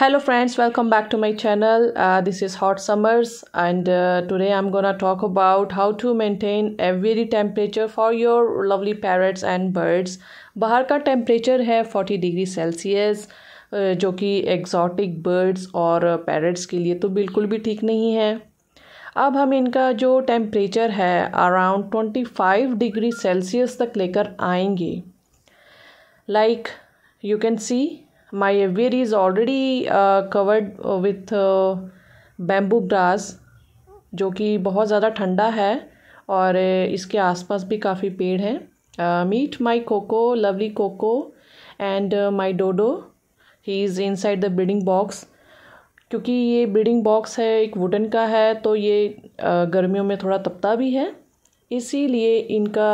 hello friends welcome back to my channel uh, this is hot summers and uh, today i'm gonna talk about how to maintain every temperature for your lovely parrots and birds bahar ka temperature hai 40 degree celsius uh, जो कि exotic birds और parrots के लिए तो बिल्कुल भी ठीक नहीं है अब हम इनका जो टेम्परेचर है अराउंड 25 डिग्री सेल्सियस तक लेकर आएंगे like you can see my aviary is already uh, covered with uh, bamboo grass जो कि बहुत ज़्यादा ठंडा है और इसके आसपास भी काफ़ी पेड़ हैं meet my Coco lovely Coco and my Dodo he is inside the breeding box क्योंकि ये ब्रीडिंग बॉक्स है एक वुडन का है तो ये uh, गर्मियों में थोड़ा तपता भी है इसीलिए इनका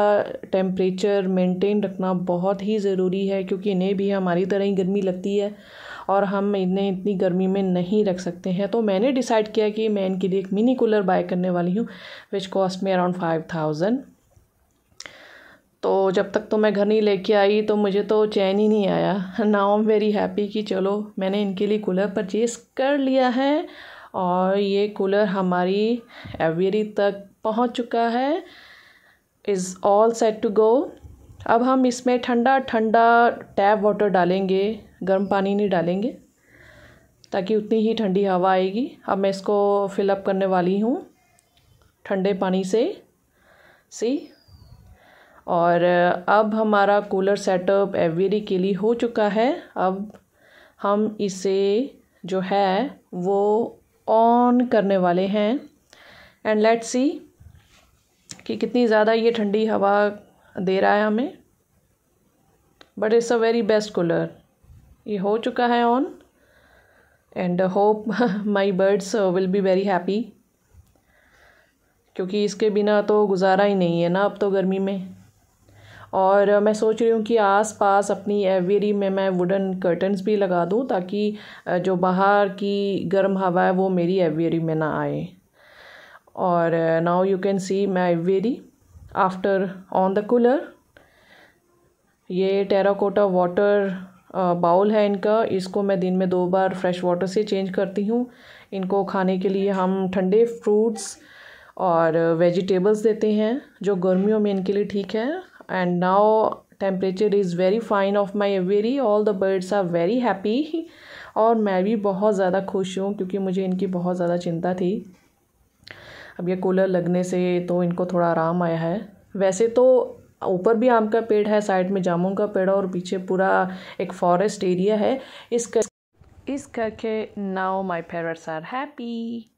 टेम्परेचर मेंटेन रखना बहुत ही ज़रूरी है क्योंकि इन्हें भी हमारी तरह ही गर्मी लगती है और हम इन्हें इतनी गर्मी में नहीं रख सकते हैं तो मैंने डिसाइड किया कि मैं इनके लिए एक मिनी कूलर बाय करने वाली हूँ विच कॉस्ट में अराउंड फाइव थाउजेंड तो जब तक तो मैं घर नहीं लेके आई तो मुझे तो चैन ही नहीं आया नाउ एम वेरी हैप्पी कि चलो मैंने इनके लिए कूलर परचेज़ कर लिया है और ये कूलर हमारी एवेरी तक पहुंच चुका है is all set to go अब हम इसमें ठंडा ठंडा टैप वाटर डालेंगे गर्म पानी नहीं डालेंगे ताकि उतनी ही ठंडी हवा आएगी अब मैं इसको फिलअप करने वाली हूँ ठंडे पानी से सी और अब हमारा कूलर सेटअप एवेरी के लिए हो चुका है अब हम इसे जो है वो ऑन करने वाले हैं एंड लेट सी कि कितनी ज़्यादा ये ठंडी हवा दे रहा है हमें but it's a very best cooler ये हो चुका है on and hope my birds will be very happy क्योंकि इसके बिना तो गुजारा ही नहीं है ना अब तो गर्मी में और मैं सोच रही हूँ कि आस पास अपनी एवियरी में मैं वुडन कर्टन्स भी लगा दूँ ताकि जो बाहर की गर्म हवा है वो मेरी एवियरी में ना आए और now you can see my aviary after on the cooler ये टेराकोटा वाटर बाउल है इनका इसको मैं दिन में दो बार फ्रेश वाटर से चेंज करती हूँ इनको खाने के लिए हम ठंडे फ्रूट्स और वेजिटेबल्स देते हैं जो गर्मियों में इनके लिए ठीक है and now temperature is very fine of my aviary all the birds are very happy और मैं भी बहुत ज़्यादा खुश हूँ क्योंकि मुझे इनकी बहुत ज़्यादा चिंता थी अब ये कूलर लगने से तो इनको थोड़ा आराम आया है वैसे तो ऊपर भी आम का पेड़ है साइड में जामुन का पेड़ और पीछे पूरा एक फॉरेस्ट एरिया है इस कर इस करके now my parents are happy